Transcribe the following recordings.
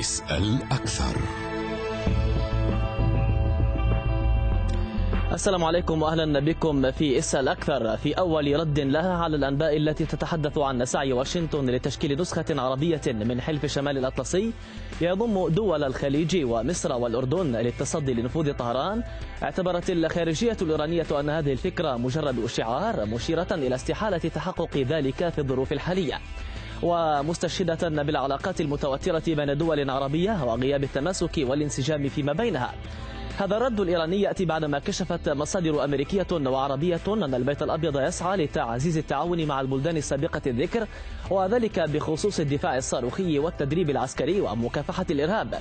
اسأل أكثر السلام عليكم واهلا بكم في اسال اكثر في اول رد لها على الانباء التي تتحدث عن سعي واشنطن لتشكيل نسخه عربيه من حلف شمال الاطلسي يضم دول الخليج ومصر والاردن للتصدي لنفوذ طهران اعتبرت الخارجيه الايرانيه ان هذه الفكره مجرد شعار مشيره الى استحاله تحقق ذلك في الظروف الحاليه ومستشهدة بالعلاقات المتوترة بين دول عربية وغياب التماسك والانسجام فيما بينها هذا الرد الإيراني يأتي بعدما كشفت مصادر أمريكية وعربية أن البيت الأبيض يسعى لتعزيز التعاون مع البلدان السابقة الذكر وذلك بخصوص الدفاع الصاروخي والتدريب العسكري ومكافحة الإرهاب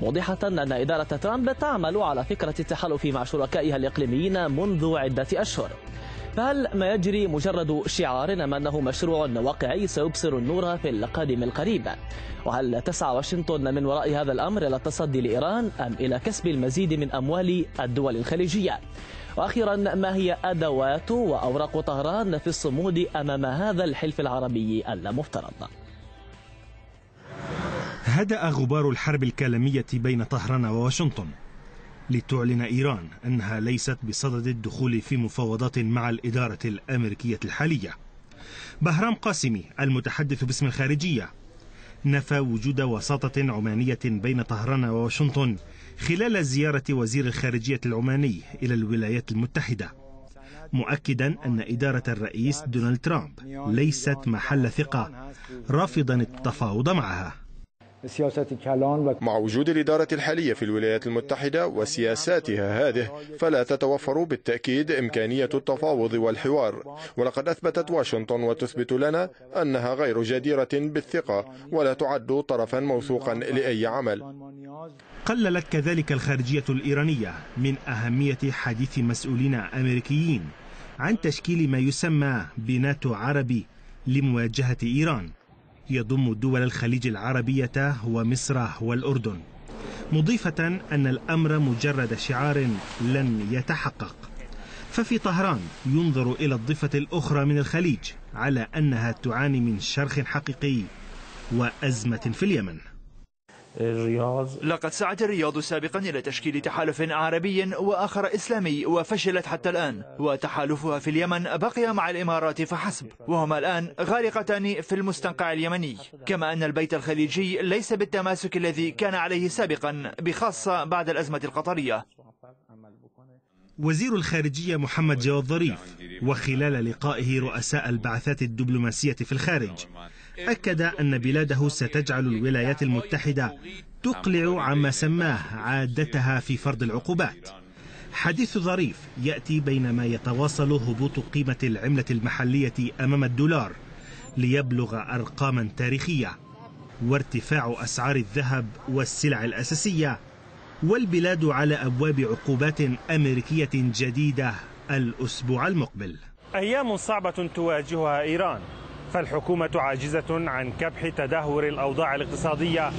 موضحة أن إدارة ترامب تعمل على فكرة التحالف مع شركائها الإقليميين منذ عدة أشهر فهل ما يجري مجرد شعار أم أنه مشروع واقعي سيبصر النور في القادم القريب؟ وهل تسعى واشنطن من وراء هذا الأمر إلى التصدي لإيران أم إلى كسب المزيد من أموال الدول الخليجية؟ واخيرا ما هي ادوات واوراق طهران في الصمود امام هذا الحلف العربي اللامفترض هدا غبار الحرب الكلاميه بين طهران وواشنطن لتعلن إيران أنها ليست بصدد الدخول في مفاوضات مع الإدارة الأمريكية الحالية بهرام قاسمي المتحدث باسم الخارجية نفى وجود وساطة عمانية بين طهران وواشنطن خلال زيارة وزير الخارجية العماني إلى الولايات المتحدة مؤكدا أن إدارة الرئيس دونالد ترامب ليست محل ثقة رافضا التفاوض معها سياسة مع وجود الإدارة الحالية في الولايات المتحدة وسياساتها هذه فلا تتوفر بالتأكيد إمكانية التفاوض والحوار ولقد أثبتت واشنطن وتثبت لنا أنها غير جديرة بالثقة ولا تعد طرفا موثوقا لأي عمل قللت كذلك الخارجية الإيرانية من أهمية حديث مسؤولين أمريكيين عن تشكيل ما يسمى بناتو عربي لمواجهة إيران يضم دول الخليج العربية ومصر والأردن مضيفة أن الأمر مجرد شعار لن يتحقق ففي طهران ينظر إلى الضفة الأخرى من الخليج على أنها تعاني من شرخ حقيقي وأزمة في اليمن الرياض لقد سعت الرياض سابقا إلى تشكيل تحالف عربي وآخر إسلامي وفشلت حتى الآن وتحالفها في اليمن بقي مع الإمارات فحسب وهما الآن غارقتان في المستنقع اليمني كما أن البيت الخليجي ليس بالتماسك الذي كان عليه سابقا بخاصة بعد الأزمة القطرية وزير الخارجية محمد جواد ظريف وخلال لقائه رؤساء البعثات الدبلوماسية في الخارج أكد أن بلاده ستجعل الولايات المتحدة تقلع عما سماه عادتها في فرض العقوبات حديث ظريف يأتي بينما يتواصل هبوط قيمة العملة المحلية أمام الدولار ليبلغ أرقاما تاريخية وارتفاع أسعار الذهب والسلع الأساسية والبلاد على أبواب عقوبات أمريكية جديدة الأسبوع المقبل أيام صعبة تواجهها إيران فالحكومة عاجزة عن كبح تدهور الأوضاع الاقتصادية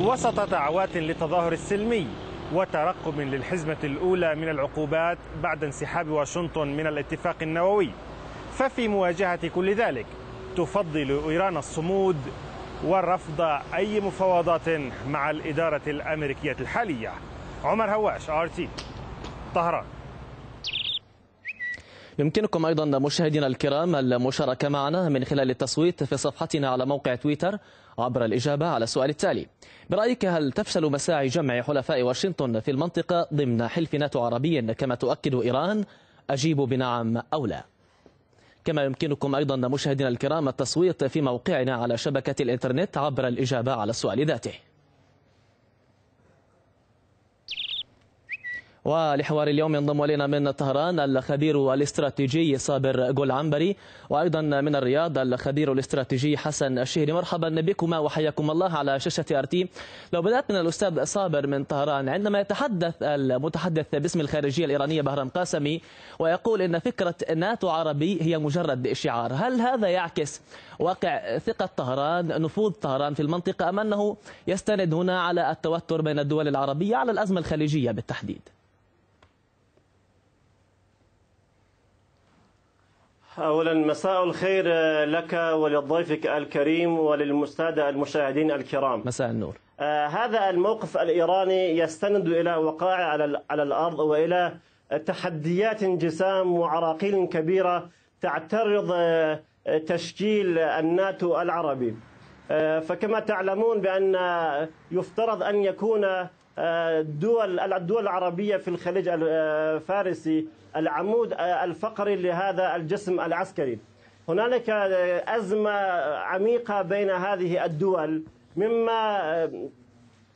وسط دعوات للتظاهر السلمي وترقب للحزمة الأولى من العقوبات بعد انسحاب واشنطن من الاتفاق النووي ففي مواجهة كل ذلك تفضل إيران الصمود ورفض أي مفاوضات مع الإدارة الأمريكية الحالية عمر هواش آر تي طهران يمكنكم أيضا مشاهدينا الكرام المشاركة معنا من خلال التصويت في صفحتنا على موقع تويتر عبر الإجابة على السؤال التالي برأيك هل تفشل مساعي جمع حلفاء واشنطن في المنطقة ضمن حلف ناتو عربي كما تؤكد إيران أجيب بنعم أو لا كما يمكنكم أيضا مشاهدينا الكرام التصويت في موقعنا على شبكة الإنترنت عبر الإجابة على السؤال ذاته ولحوار اليوم ينضم الينا من طهران الخبير الاستراتيجي صابر جول عنبري وايضا من الرياض الخبير الاستراتيجي حسن الشهري مرحبا بكما وحياكم الله على شاشه ار تي لو بدات من الاستاذ صابر من طهران عندما يتحدث المتحدث باسم الخارجيه الايرانيه بهرام قاسمي ويقول ان فكره ناتو عربي هي مجرد شعار هل هذا يعكس واقع ثقه طهران نفوذ طهران في المنطقه ام انه يستند هنا على التوتر بين الدول العربيه على الازمه الخليجيه بالتحديد أولا مساء الخير آه، لك ولضيفك الكريم وللمستادة المشاهدين الكرام مساء النور آه، هذا الموقف الإيراني يستند إلى وقائع على, على الأرض وإلى تحديات جسام وعراقيل كبيرة تعترض آه، تشكيل الناتو العربي فكما تعلمون بأن يفترض أن يكون دول الدول العربية في الخليج الفارسي العمود آه، الفقري لهذا الجسم العسكري هنالك آه، أزمة عميقة بين هذه الدول مما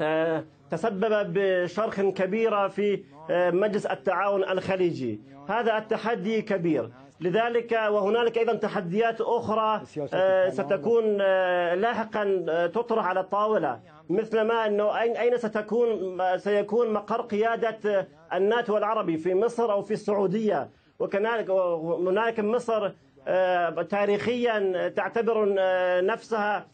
آه، تسبب بشرخ كبيرة في مجلس التعاون الخليجي هذا التحدي كبير لذلك وهنالك أيضا تحديات أخرى آه، ستكون آه، لاحقا آه، تطرح على الطاولة مثل ما أنه أين ستكون سيكون مقر قيادة الناتو العربي في مصر أو في السعودية وكذلك هناك مصر تاريخيا تعتبر نفسها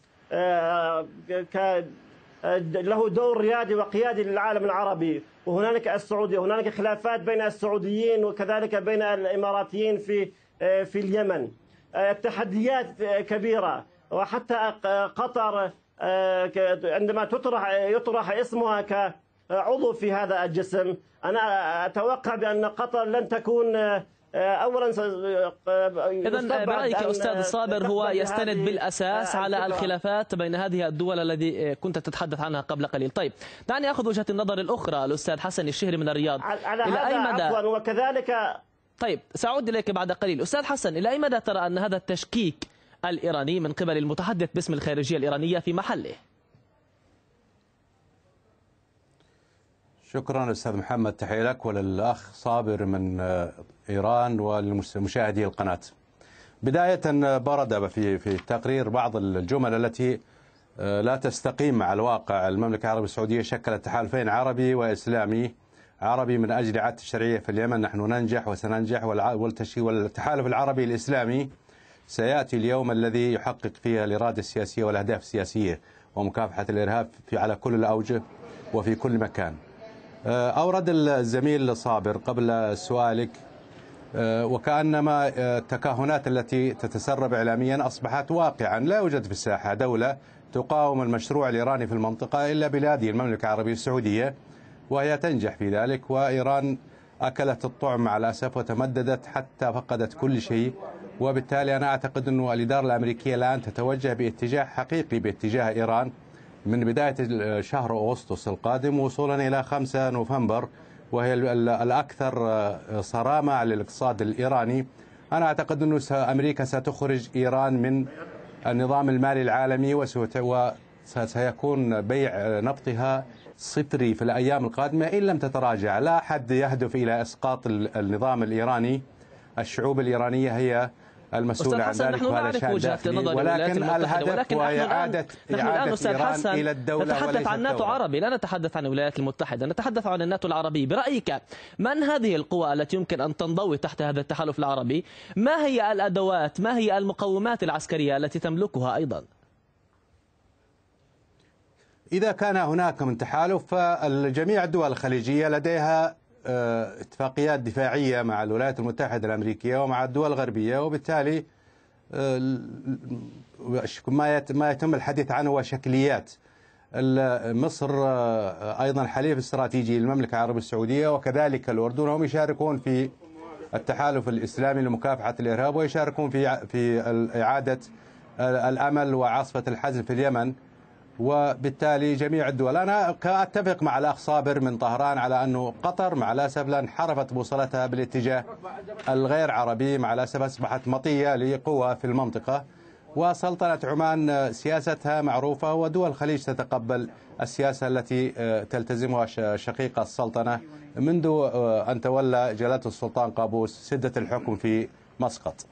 له دور ريادي وقيادي للعالم العربي وهنالك السعودية وهنالك خلافات بين السعوديين وكذلك بين الإماراتيين في آه، في اليمن آه، التحديات آه، كبيرة وحتى قطر عندما تطرح يطرح اسمها كعضو في هذا الجسم أنا أتوقع بأن قطر لن تكون آه، اولا آه، اذا آه، برايك استاذ صابر هو يستند بالاساس على الخلافات بين هذه الدول التي كنت تتحدث عنها قبل قليل طيب دعني اخذ وجهه النظر الاخرى الاستاذ حسن الشهري من الرياض على الى اي مدى عفوا وكذلك طيب ساعود اليك بعد قليل استاذ حسن الى اي مدى ترى ان هذا التشكيك الايراني من قبل المتحدث باسم الخارجيه الايرانيه في محله شكرا أستاذ محمد تحية لك وللأخ صابر من آه، إيران ولمشاهدي القناة بداية آه، برد في في التقرير بعض الجمل التي آه، لا تستقيم مع الواقع المملكة العربية السعودية شكلت تحالفين عربي وإسلامي عربي من أجل إعادة الشرعية في اليمن نحن ننجح وسننجح والتحالف العربي الإسلامي سيأتي اليوم الذي يحقق فيها الإرادة السياسية والأهداف السياسية ومكافحة الإرهاب في على كل الأوجه وفي كل مكان آه، أورد الزميل صابر قبل سؤالك آه، وكأنما آه، التكهنات التي تتسرب إعلاميا أصبحت واقعا لا يوجد في الساحة دولة تقاوم المشروع الإيراني في المنطقة إلا بلادي المملكة العربية السعودية وهي تنجح في ذلك وإيران أكلت الطعم مع الأسف وتمددت حتى فقدت كل شيء وبالتالي أنا أعتقد أن الإدارة الأمريكية الآن تتوجه باتجاه حقيقي باتجاه إيران من بداية شهر أغسطس القادم وصولا إلى 5 نوفمبر وهي الأكثر آه، صرامة على الاقتصاد الإيراني أنا أعتقد أن أمريكا ستخرج إيران من النظام المالي العالمي وسيكون بيع آه، نفطها صفري في الأيام القادمة إن لم تتراجع لا حد يهدف إلى إسقاط النظام الإيراني الشعوب الإيرانية هي المسؤول عن ذلك وهذا شان داخلي ولكن الهدف هو إعادة إعادة إيران إلى الدولة نتحدث عن ناتو عربي لا نتحدث عن الولايات المتحدة نتحدث عن الناتو العربي برأيك من هذه القوى التي يمكن أن تنضوي تحت هذا التحالف العربي ما هي الأدوات ما هي المقومات العسكرية التي تملكها أيضا إذا كان هناك من تحالف فجميع الدول الخليجية لديها آه، اتفاقيات دفاعية مع الولايات المتحدة الأمريكية ومع الدول الغربية وبالتالي آه، ما يتم الحديث عنه هو شكليات مصر آه، أيضا حليف استراتيجي للمملكة العربية السعودية وكذلك الأردن هم يشاركون في التحالف الإسلامي لمكافحة الإرهاب ويشاركون في في إعادة الأمل وعاصفة الحزم في اليمن وبالتالي جميع الدول أنا أتفق مع الأخ صابر من طهران على أنه قطر مع الأسف لأن حرفت بوصلتها بالاتجاه الغير عربي مع الأسف أصبحت مطية لقوة في المنطقة وسلطنة عمان سياستها معروفة ودول الخليج تتقبل السياسة التي آه، تلتزمها شقيقة السلطنة منذ آه، أن تولى جلالة السلطان قابوس سدة الحكم في مسقط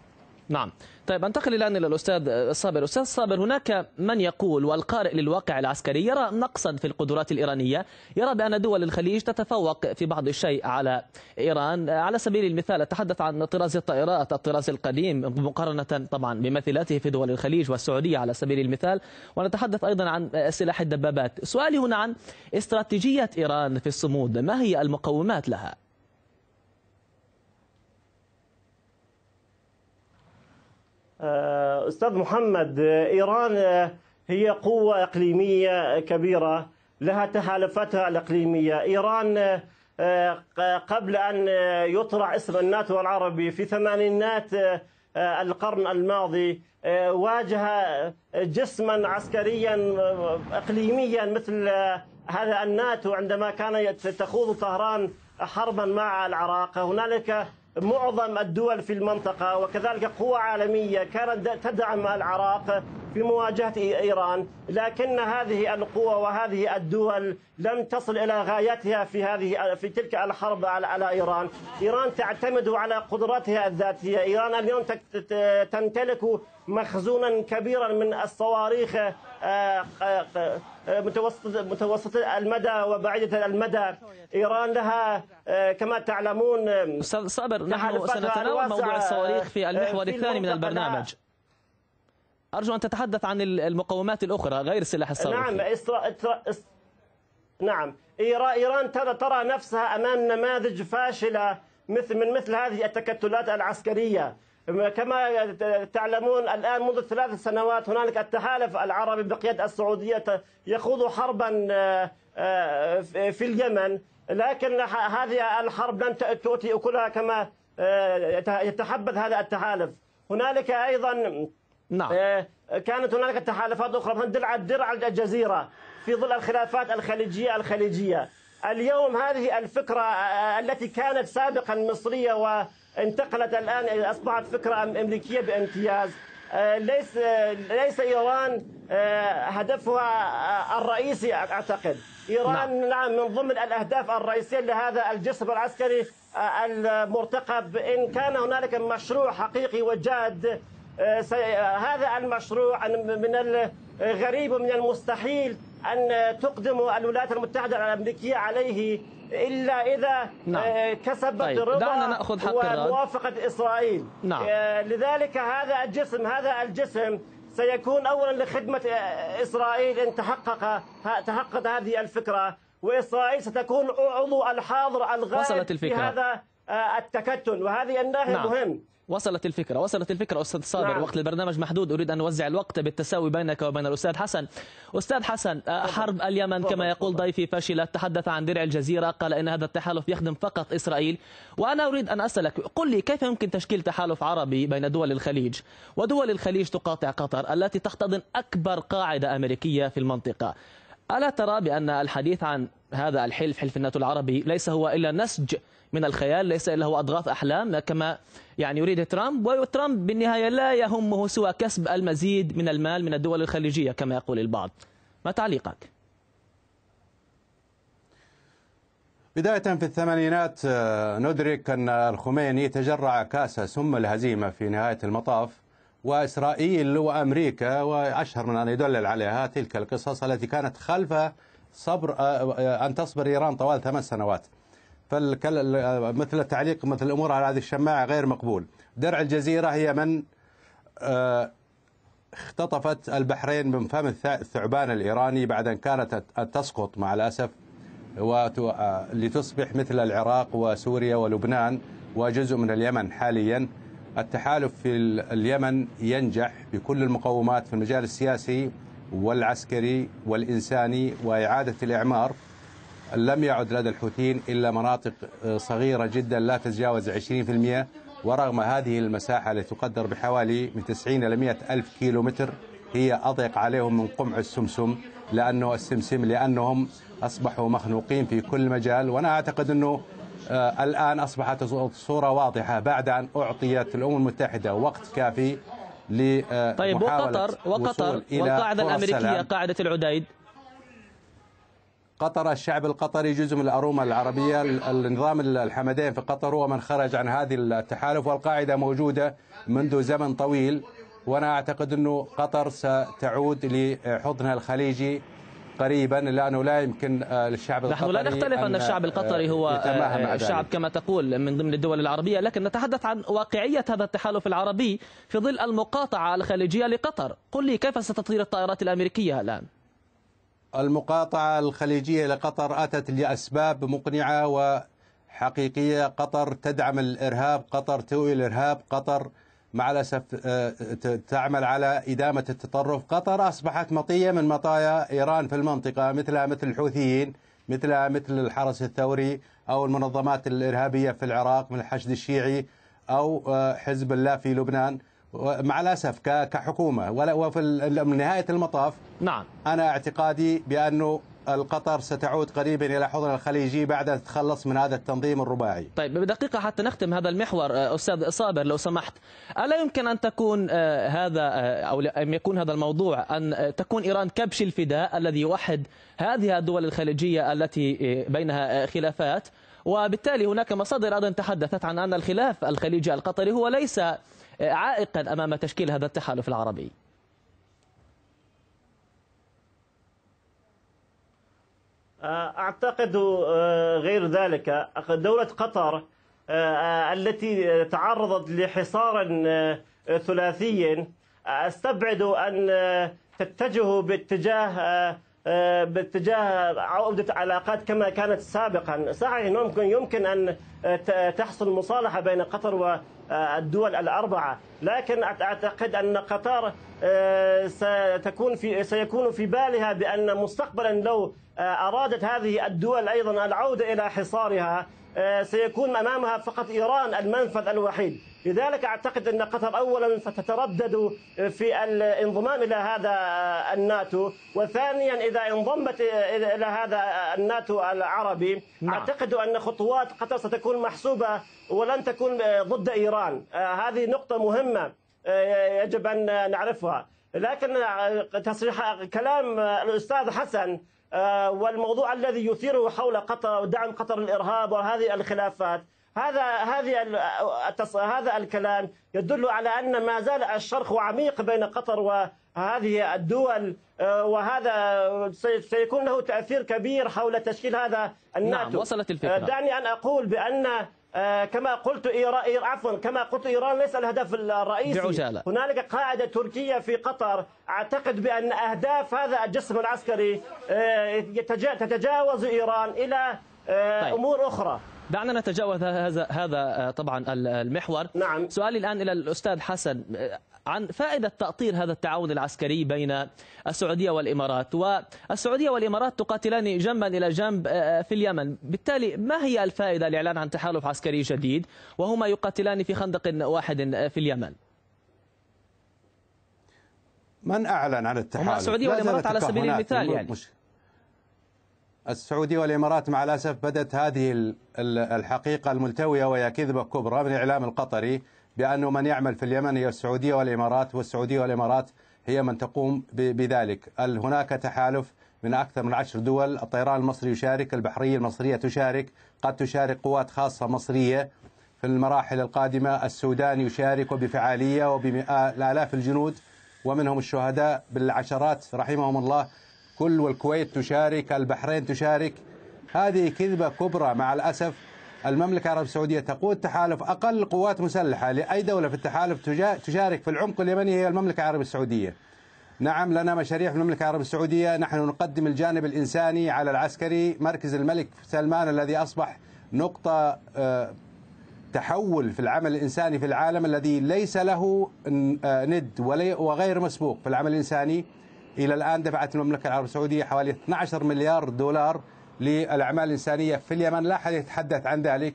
نعم طيب انتقل الآن إلى الأستاذ الصابر أستاذ الصابر هناك من يقول والقارئ للواقع العسكري يرى نقصا في القدرات الإيرانية يرى بأن دول الخليج تتفوق في بعض الشيء على إيران على سبيل المثال أتحدث عن طراز الطائرات الطراز القديم مقارنة طبعا بمثيلاته في دول الخليج والسعودية على سبيل المثال ونتحدث أيضا عن سلاح الدبابات سؤالي هنا عن استراتيجية إيران في الصمود ما هي المقومات لها؟ آه، أستاذ محمد آه، إيران آه، هي قوة إقليمية كبيرة لها تحالفاتها الإقليمية إيران قبل أن يطرح اسم الناتو العربي في ثمانينات القرن الماضي واجه جسما عسكريا اقليميا مثل هذا الناتو عندما كان تخوض طهران حربا مع العراق هنالك معظم الدول في المنطقة وكذلك قوى عالمية كانت تدعم العراق في مواجهة إيران لكن هذه القوى وهذه الدول لم تصل إلى غايتها في هذه في تلك الحرب على, على إيران إيران تعتمد على قدراتها الذاتية إيران اليوم تمتلك مخزونا كبيرا من الصواريخ آه، آه، آه، متوسط متوسط المدى وبعيدة المدى إيران لها كما تعلمون أستاذ صابر نحن سنتناول موضوع الصواريخ في المحور الثاني من البرنامج أرجو أن تتحدث عن المقومات الأخرى غير السلاح الصاروخي نعم إسرا... إسرا... نعم إيران ترى ترى نفسها أمام نماذج فاشلة مثل من مثل هذه التكتلات العسكرية كما تعلمون الآن منذ ثلاث سنوات هنالك التحالف العربي بقيادة السعودية يخوض حربا آه، آه، في اليمن لكن هذه الحرب لن تؤتي أكلها كما آه، يتحبذ هذا التحالف هنالك أيضا نعم آه، كانت هنالك تحالفات أخرى درع الدرع الجزيرة في ظل الخلافات الخليجية الخليجية اليوم هذه الفكرة آه، آه، التي كانت سابقا مصرية وانتقلت الآن أصبحت فكرة أمريكية بامتياز ليس ليس إيران هدفها الرئيسي أعتقد إيران نعم. نعم. من ضمن الأهداف الرئيسية لهذا الجسر العسكري المرتقب إن كان هنالك مشروع حقيقي وجاد آه، آه، هذا المشروع من الغريب آه، ومن المستحيل أن تقدم الولايات المتحدة الأمريكية عليه إلا إذا نعم. كسبت طيب. رضا نأخذ حق وموافقة إسرائيل نعم. لذلك هذا الجسم هذا الجسم سيكون أولا لخدمة إسرائيل إن تحقق تحققت هذه الفكرة وإسرائيل ستكون عضو الحاضر الغائب وصلت الفكرة. في هذا آه، التكتل وهذه الناحية نعم. مهم وصلت الفكرة وصلت الفكرة أستاذ صابر نعم. وقت البرنامج محدود أريد أن أوزع الوقت بالتساوي بينك وبين الأستاذ حسن أستاذ حسن آه، حرب اليمن كما يقول ضيفي فشلت تحدث عن درع الجزيرة قال إن هذا التحالف يخدم فقط إسرائيل وأنا أريد أن أسألك قل لي كيف يمكن تشكيل تحالف عربي بين دول الخليج ودول الخليج تقاطع قطر التي تحتضن أكبر قاعدة أمريكية في المنطقة ألا ترى بأن الحديث عن هذا الحلف حلف الناتو العربي ليس هو إلا نسج من الخيال ليس إلا هو أضغاث أحلام كما يعني يريد ترامب وترامب بالنهاية لا يهمه سوى كسب المزيد من المال من الدول الخليجية كما يقول البعض ما تعليقك؟ بداية في الثمانينات آه، ندرك أن الخميني تجرع كاسة سم الهزيمة في نهاية المطاف وإسرائيل وأمريكا وأشهر من أن يدلل عليها تلك القصص التي كانت خلف صبر آه، آه، أن تصبر إيران طوال ثمان سنوات مثل تعليق مثل الامور على هذه الشماعه غير مقبول. درع الجزيره هي من آه، اختطفت البحرين من فم الثعبان الايراني بعد ان كانت تسقط مع الاسف آه، لتصبح مثل العراق وسوريا ولبنان وجزء من اليمن حاليا التحالف في اليمن ينجح بكل المقومات في المجال السياسي والعسكري والانساني واعاده الاعمار لم يعد لدى الحوثيين إلا مناطق آه، صغيرة جدا لا تتجاوز 20% ورغم هذه المساحة التي تقدر بحوالي من 90 إلى 100 ألف كيلو متر هي أضيق عليهم من قمع السمسم لأنه السمسم لأنهم أصبحوا مخنوقين في كل مجال وأنا أعتقد أنه آه، الآن أصبحت الصورة واضحة بعد أن أعطيت الأمم المتحدة وقت كافي آه، طيب وقطر وقطر والقاعدة الأمريكية قاعدة العديد قطر الشعب القطري جزء من الأرومة العربية النظام الحمدين في قطر هو من خرج عن هذه التحالف والقاعدة موجودة منذ زمن طويل وأنا أعتقد أنه قطر ستعود لحضنها الخليجي قريبا لانه لا يمكن آه، للشعب القطري نحن لا نختلف ان, الشعب القطري هو الشعب آه، كما تقول من ضمن الدول العربيه لكن نتحدث عن واقعيه هذا التحالف العربي في ظل المقاطعه الخليجيه لقطر قل لي كيف ستطير الطائرات الامريكيه الان المقاطعة الخليجية لقطر أتت لأسباب مقنعة وحقيقية قطر تدعم الإرهاب قطر توئي الإرهاب قطر مع الأسف آه، تعمل على إدامة التطرف قطر أصبحت مطية من مطايا إيران في المنطقة مثلها مثل الحوثيين مثلها مثل الحرس الثوري أو المنظمات الإرهابية في العراق من الحشد الشيعي أو آه، حزب الله في لبنان مع الاسف كحكومه وفي نهايه المطاف نعم انا اعتقادي بانه القطر ستعود قريبا الى حضن الخليجي بعد ان تتخلص من هذا التنظيم الرباعي. طيب بدقيقه حتى نختم هذا المحور آه، استاذ صابر لو سمحت، الا يمكن ان تكون آه، هذا آه، او ان يكون هذا الموضوع ان تكون ايران كبش الفداء الذي يوحد هذه الدول الخليجيه التي بينها خلافات وبالتالي هناك مصادر ايضا تحدثت عن ان الخلاف الخليجي القطري هو ليس عائقا أمام تشكيل هذا التحالف العربي آه، أعتقد آه، غير ذلك دولة قطر آه، التي تعرضت لحصار ثلاثي استبعد أن تتجه باتجاه آه، باتجاه عودة علاقات كما كانت سابقا صحيح ممكن نعم، يمكن أن آه، تحصل مصالحة بين قطر والدول آه، الأربعة لكن أعتقد أن قطر ستكون في سيكون في بالها بأن مستقبلا لو آه، أرادت هذه الدول أيضا العودة إلى حصارها آه، سيكون أمامها فقط إيران المنفذ الوحيد لذلك أعتقد أن قطر أولا ستتردد في الانضمام إلى هذا آه، الناتو وثانيا إذا انضمت إلى هذا الناتو العربي نعم. أعتقد أن خطوات قطر ستكون محسوبة ولن تكون ضد إيران هذه نقطة مهمة يجب أن نعرفها لكن تصريح كلام الأستاذ حسن آه، والموضوع الذي يثيره حول قطر دعم قطر الارهاب وهذه الخلافات هذا هذه هذا الكلام يدل على ان ما زال الشرخ عميق بين قطر وهذه الدول آه، وهذا سيكون له تاثير كبير حول تشكيل هذا الناتو نعم وصلت الفكره آه، دعني ان اقول بان آه، كما قلت إيران عفوا كما قلت إيران ليس الهدف الرئيسي بعجالة. هنالك قاعدة تركية في قطر أعتقد بأن أهداف هذا الجسم العسكري آه، تتجاوز إيران إلى آه، طيب. أمور أخرى دعنا نتجاوز هذا هذا طبعا المحور نعم. سؤالي الآن إلى الأستاذ حسن عن فائدة تأطير هذا التعاون العسكري بين السعودية والإمارات والسعودية والإمارات تقاتلان جنبا إلى جنب آه، آه، في اليمن بالتالي ما هي الفائدة الإعلان عن تحالف عسكري جديد وهما يقاتلان في خندق واحد آه، في اليمن من أعلن عن التحالف؟ السعودية والإمارات على سبيل المثال يعني السعودية والإمارات مع الأسف بدت هذه الحقيقة الملتوية وهي كذبة كبرى من الإعلام القطري بأنه من يعمل في اليمن هي السعودية والإمارات والسعودية والإمارات هي من تقوم بذلك هل هناك تحالف من أكثر من عشر دول الطيران المصري يشارك البحرية المصرية تشارك قد تشارك قوات خاصة مصرية في المراحل القادمة السودان يشارك وبفعالية وبالآلاف الجنود ومنهم الشهداء بالعشرات رحمهم الله كل والكويت تشارك البحرين تشارك هذه كذبة كبرى مع الأسف المملكة العربية السعودية تقود تحالف أقل قوات مسلحة لأي دولة في التحالف تشارك في العمق اليمني هي المملكة العربية السعودية نعم لنا مشاريع في المملكة العربية السعودية نحن نقدم الجانب الإنساني على العسكري مركز الملك سلمان الذي أصبح نقطة آه، تحول في العمل الإنساني في العالم الذي ليس له آه، ند وغير مسبوق في العمل الإنساني إلى الآن دفعت المملكة العربية السعودية حوالي 12 مليار دولار للأعمال الإنسانية في اليمن لا أحد يتحدث عن ذلك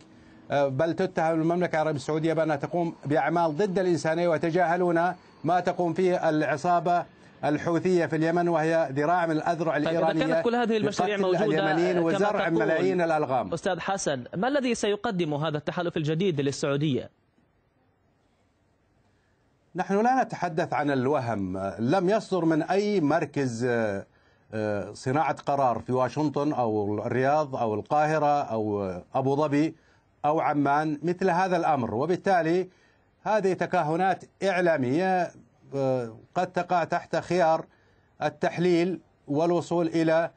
آه، بل تتهم المملكة العربية السعودية بأنها تقوم بأعمال ضد الإنسانية وتجاهلون ما تقوم فيه العصابة الحوثية في اليمن وهي ذراع من الأذرع طيب الإيرانية كانت كل هذه المشاريع موجودة آه، وزرع ملايين الألغام أستاذ حسن ما الذي سيقدم هذا التحالف الجديد للسعودية؟ نحن لا نتحدث عن الوهم لم يصدر من أي مركز آه، آه، صناعه قرار في واشنطن او الرياض او القاهره او ابو ظبي او عمان مثل هذا الامر وبالتالي هذه تكهنات اعلاميه آه، قد تقع تحت خيار التحليل والوصول الى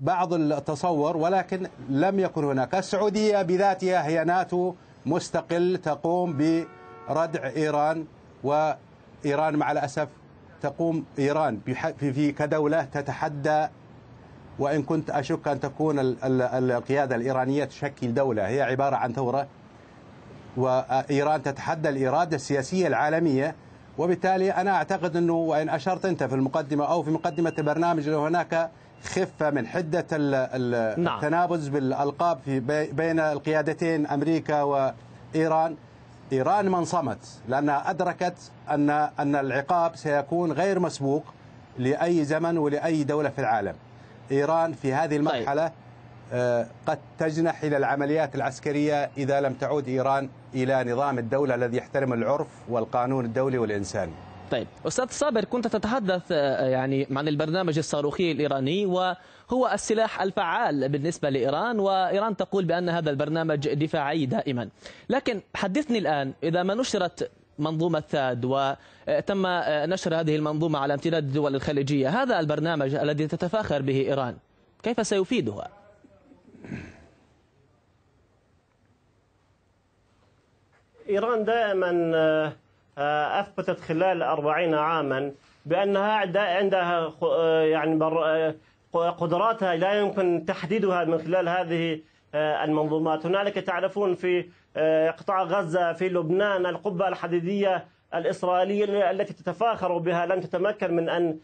بعض التصور ولكن لم يكن هناك السعوديه بذاتها هي ناتو مستقل تقوم بردع ايران وايران مع الاسف تقوم إيران في كدولة تتحدى وإن كنت أشك أن تكون القيادة الإيرانية تشكل دولة هي عبارة عن ثورة وإيران تتحدى الإرادة السياسية العالمية وبالتالي أنا أعتقد أنه وإن أشرت أنت في المقدمة أو في مقدمة البرنامج أنه هناك خفة من حدة نعم. التنابز بالألقاب في بين القيادتين أمريكا وإيران ايران من صمت لانها ادركت ان ان العقاب سيكون غير مسبوق لاي زمن ولاي دوله في العالم. ايران في هذه طيب. المرحله آه، قد تجنح الى العمليات العسكريه اذا لم تعود ايران الى نظام الدوله الذي يحترم العرف والقانون الدولي والانساني. طيب أستاذ صابر كنت تتحدث آه، آه، يعني عن البرنامج الصاروخي الإيراني وهو السلاح الفعال بالنسبة لإيران وإيران تقول بأن هذا البرنامج دفاعي دائما لكن حدثني الآن إذا ما نشرت منظومة ثاد وتم آه، نشر هذه المنظومة على امتداد الدول الخليجية هذا البرنامج الذي تتفاخر به إيران كيف سيفيدها؟ إيران دائما آه، أثبتت خلال أربعين عاما بأنها عندها آه، يعني آه، قدراتها لا يمكن تحديدها من خلال هذه المنظومات هنالك تعرفون في قطاع غزة في لبنان القبة الحديدية الإسرائيلية التي تتفاخر بها لم تتمكن من أن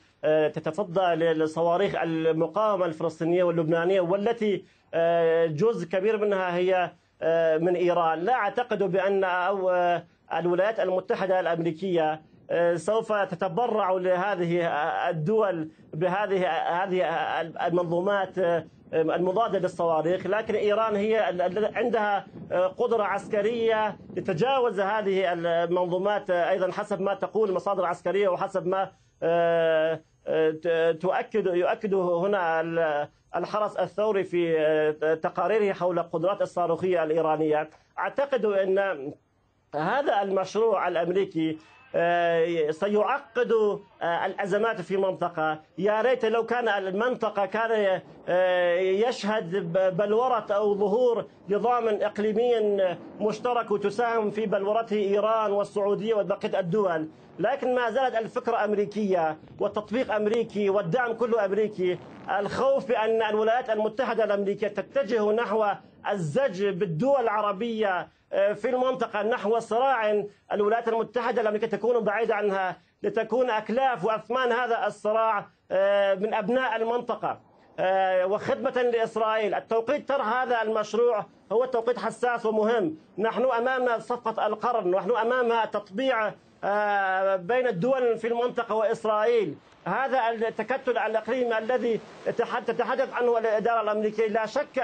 تتفضى للصواريخ المقاومة الفلسطينية واللبنانية والتي جزء كبير منها هي من إيران لا أعتقد بأن أو الولايات المتحدة الأمريكية آه، سوف تتبرع لهذه الدول بهذه هذه المنظومات آه، المضاده للصواريخ، لكن ايران هي عندها آه، قدره عسكريه لتجاوز هذه المنظومات ايضا حسب ما تقول مصادر عسكريه وحسب ما تؤكد يؤكده هنا الحرس الثوري في تقاريره حول القدرات الصاروخيه الايرانيه، اعتقد ان هذا المشروع الأمريكي آه، سيعقد آه، الأزمات في منطقة يا ريت لو كان المنطقة كان آه، يشهد بلورة أو ظهور نظام إقليمي مشترك وتساهم في بلورته إيران والسعودية وبقية الدول لكن ما زالت الفكرة أمريكية والتطبيق أمريكي والدعم كله أمريكي الخوف بأن الولايات المتحدة الأمريكية تتجه نحو الزج بالدول العربية آه، في المنطقة نحو صراع الولايات المتحدة الأمريكية تكون بعيدة عنها لتكون أكلاف وأثمان هذا الصراع آه، من أبناء المنطقة آه، وخدمة لإسرائيل التوقيت ترى هذا المشروع هو توقيت حساس ومهم نحن أمام صفقة القرن نحن أمام تطبيع آه، بين الدول في المنطقة وإسرائيل هذا التكتل الإقليمي الذي تتحدث عنه الإدارة الأمريكية لا شك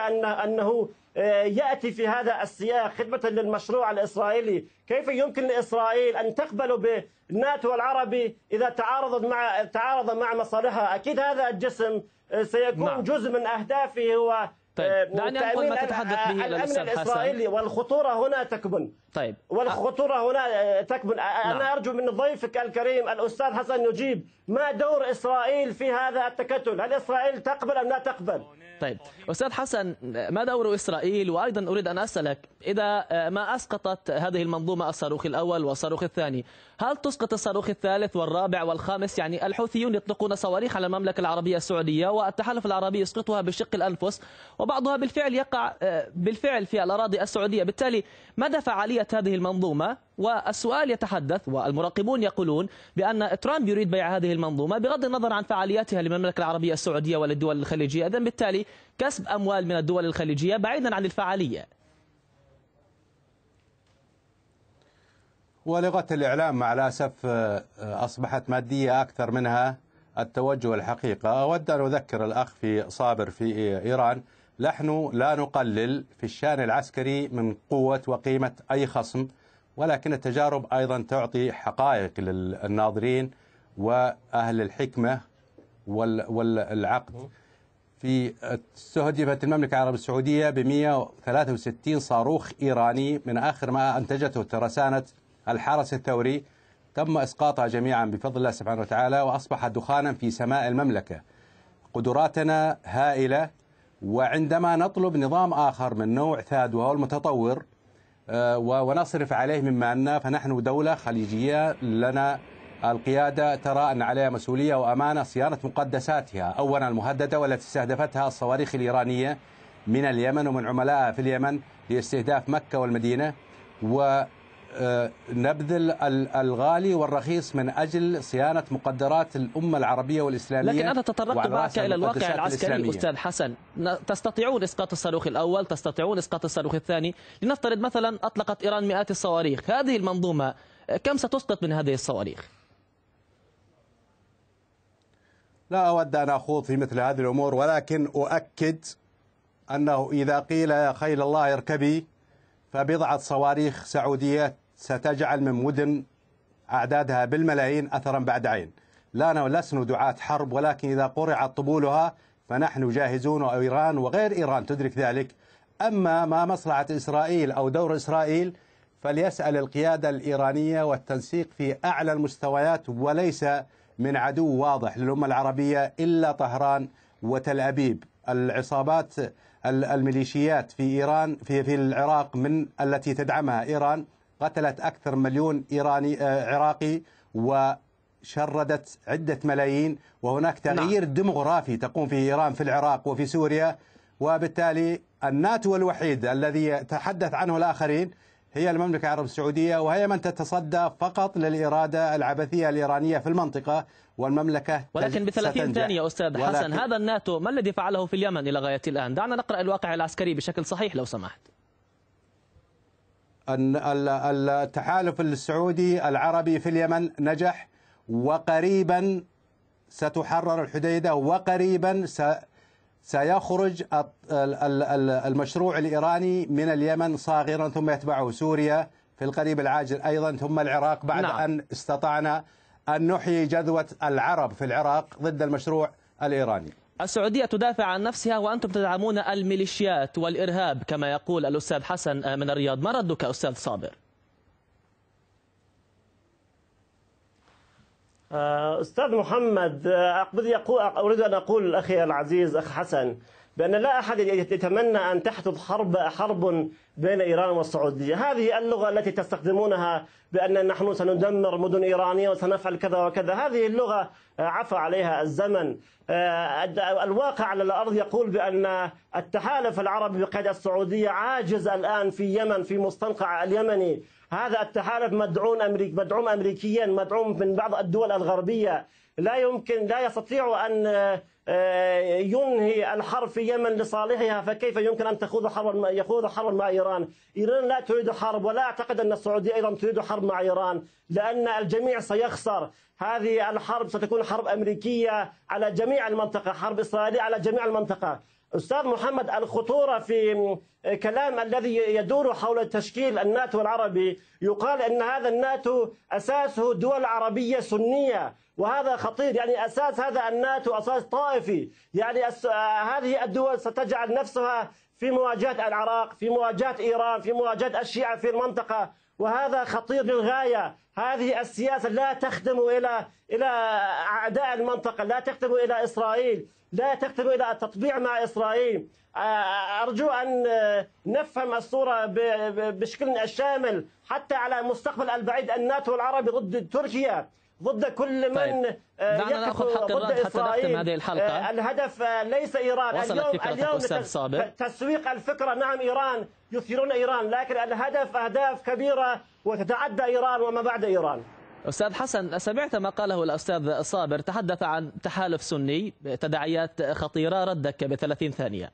أنه آه، يأتي في هذا السياق خدمة للمشروع الإسرائيلي كيف يمكن لإسرائيل أن تقبل بالناتو العربي إذا تعارضت مع تعارض مع مصالحها أكيد هذا الجسم آه، سيكون نعم. جزء من أهدافه هو طيب آه، دعني أقول ما تتحدث به الأمن الاستاذ حسن الاسرائيلي والخطوره هنا تكمن طيب والخطوره آه، هنا آه، تكمن نعم. انا ارجو من ضيفك الكريم الاستاذ حسن يجيب ما دور اسرائيل في هذا التكتل هل اسرائيل تقبل ام لا تقبل طيب استاذ حسن ما دور اسرائيل وايضا اريد ان اسالك اذا ما اسقطت هذه المنظومه الصاروخ الاول والصاروخ الثاني هل تسقط الصاروخ الثالث والرابع والخامس يعني الحوثيون يطلقون صواريخ على المملكة العربية السعودية والتحالف العربي يسقطها بشق الأنفس وبعضها بالفعل يقع آه، بالفعل في الأراضي السعودية بالتالي ماذا فعالية هذه المنظومة والسؤال يتحدث والمراقبون يقولون بأن ترامب يريد بيع هذه المنظومة بغض النظر عن فعالياتها للمملكة العربية السعودية وللدول الخليجية اذا بالتالي كسب أموال من الدول الخليجية بعيدا عن الفعالية ولغة الإعلام مع الأسف آه، آه، أصبحت مادية أكثر منها التوجه الحقيقة أود أن أذكر الأخ في صابر في إيران نحن لا نقلل في الشان العسكري من قوة وقيمة أي خصم ولكن التجارب أيضا تعطي حقائق للناظرين وأهل الحكمة والعقد في استهدفت المملكة العربية السعودية ب 163 صاروخ إيراني من آخر ما أنتجته ترسانة الحرس الثوري تم إسقاطها جميعا بفضل الله سبحانه وتعالى وأصبحت دخانا في سماء المملكة قدراتنا هائلة وعندما نطلب نظام آخر من نوع ثاد وهو المتطور آه، ونصرف عليه مما أن فنحن دولة خليجية لنا القيادة ترى أن عليها مسؤولية وأمانة صيانة مقدساتها أولا المهددة والتي استهدفتها الصواريخ الإيرانية من اليمن ومن عملائها في اليمن لاستهداف مكة والمدينة و آه، نبذل الغالي والرخيص من أجل صيانة مقدرات الأمة العربية والإسلامية لكن أنا تطرقت معك إلى الواقع العسكري الإسلامية. أستاذ حسن تستطيعون إسقاط الصاروخ الأول تستطيعون إسقاط الصاروخ الثاني لنفترض مثلا أطلقت إيران مئات الصواريخ هذه المنظومة كم ستسقط من هذه الصواريخ؟ لا أود أن أخوض في مثل هذه الأمور ولكن أؤكد أنه إذا قيل يا خيل الله اركبي فبضعة صواريخ سعودية ستجعل من مدن أعدادها بالملايين أثرا بعد عين لا لسنا دعاة حرب ولكن إذا قرعت طبولها فنحن جاهزون وإيران وغير إيران تدرك ذلك أما ما مصلحة إسرائيل أو دور إسرائيل فليسأل القيادة الإيرانية والتنسيق في أعلى المستويات وليس من عدو واضح للأمة العربية إلا طهران وتل أبيب العصابات الميليشيات في إيران في في العراق من التي تدعمها إيران قتلت أكثر مليون إيراني آه، عراقي وشردت عدة ملايين وهناك نعم. تغيير نعم. ديموغرافي تقوم في إيران في العراق وفي سوريا وبالتالي الناتو الوحيد الذي تحدث عنه الآخرين هي المملكة العربية السعودية وهي من تتصدى فقط للإرادة العبثية الإيرانية في المنطقة والمملكة ولكن ب 30 ثانية أستاذ حسن هذا الناتو ما الذي فعله في اليمن إلى غاية الآن دعنا نقرأ الواقع العسكري بشكل صحيح لو سمحت التحالف السعودي العربي في اليمن نجح وقريبا ستحرر الحديدة وقريبا سيخرج المشروع الإيراني من اليمن صاغرا ثم يتبعه سوريا في القريب العاجل أيضا ثم العراق بعد نعم. أن استطعنا أن نحيي جذوة العرب في العراق ضد المشروع الإيراني السعودية تدافع عن نفسها وأنتم تدعمون الميليشيات والإرهاب كما يقول الأستاذ حسن من الرياض ما ردك أستاذ صابر؟ آه، أستاذ محمد آه، أريد أن أقول أخي العزيز أخ حسن بأن لا أحد يتمنى أن تحدث حرب حرب بين إيران والسعودية هذه اللغة التي تستخدمونها بأن نحن سندمر مدن إيرانية وسنفعل كذا وكذا هذه اللغة آه، عفى عليها الزمن آه، الواقع على الأرض يقول بأن التحالف العربي بقيادة السعودية عاجز الآن في يمن في مستنقع اليمني هذا التحالف مدعوم أمريك مدعوم أمريكيا مدعوم من بعض الدول الغربية لا يمكن لا يستطيع أن آه، ينهي الحرب في اليمن لصالحها فكيف يمكن أن تخوض حرب يخوض حرب مع إيران إيران لا تريد حرب ولا أعتقد أن السعودية أيضا تريد حرب مع إيران لأن الجميع سيخسر هذه الحرب ستكون حرب أمريكية على جميع المنطقة حرب إسرائيلية على جميع المنطقة أستاذ محمد الخطورة في كلام الذي يدور حول تشكيل الناتو العربي يقال أن هذا الناتو أساسه دول عربية سنية وهذا خطير يعني أساس هذا الناتو أساس طائفي يعني هذه الدول ستجعل نفسها في مواجهة العراق في مواجهة إيران في مواجهة الشيعة في المنطقة وهذا خطير للغاية هذه السياسة لا تخدم إلى إلى أعداء المنطقة لا تخدم إلى إسرائيل لا تخدم إلى التطبيع مع إسرائيل أرجو أن نفهم الصورة بشكل شامل حتى على المستقبل البعيد الناتو العربي ضد تركيا ضد كل من طيب. دعنا آه، نعم، ناخذ حق الرد حتى نختم هذه الحلقه آه، الهدف آه، ليس ايران وصلت اليوم فكرة اليوم استاذ صابر تسويق الفكره نعم ايران يثيرون ايران لكن الهدف اهداف كبيره وتتعدى ايران وما بعد ايران أستاذ حسن سمعت ما قاله الأستاذ صابر تحدث عن تحالف سني تداعيات خطيرة ردك ب 30 ثانية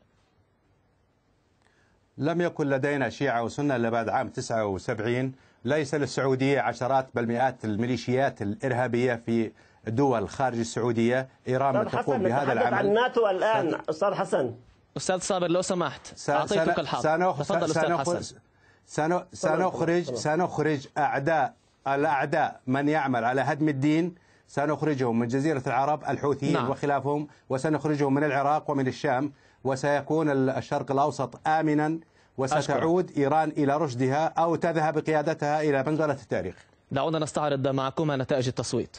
لم يكن لدينا شيعة وسنة إلا بعد عام 79 ليس للسعودية عشرات بل مئات الميليشيات الإرهابية في دول خارج السعودية إيران تقوم بهذا العمل عن الناتو الآن أستاذ حسن أستاذ صابر لو سمحت أعطيتك الحق سنخ... تفضل أستاذ سنخ... حسن سنخرج سنخرج أعداء الأعداء من يعمل على هدم الدين سنخرجهم من جزيرة العرب الحوثيين نعم. وخلافهم وسنخرجهم من العراق ومن الشام وسيكون الشرق الأوسط آمنا وستعود أشكرك. إيران إلى رشدها أو تذهب قيادتها إلى منزلة التاريخ دعونا نستعرض معكما نتائج التصويت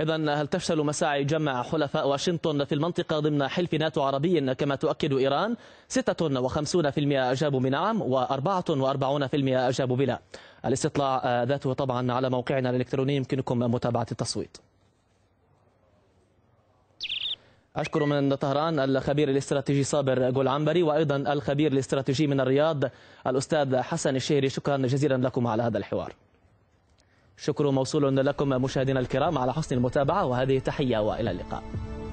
إذا هل تفشل مساعي جمع حلفاء واشنطن في المنطقة ضمن حلف ناتو عربي كما تؤكد إيران 56% أجابوا بنعم و44% أجابوا بلا الاستطلاع ذاته طبعا على موقعنا الإلكتروني يمكنكم متابعة التصويت أشكر من طهران الخبير الاستراتيجي صابر عنبري وأيضا الخبير الاستراتيجي من الرياض الأستاذ حسن الشهري شكرا جزيلا لكم على هذا الحوار شكر موصول لكم مشاهدينا الكرام على حسن المتابعة وهذه تحية وإلى اللقاء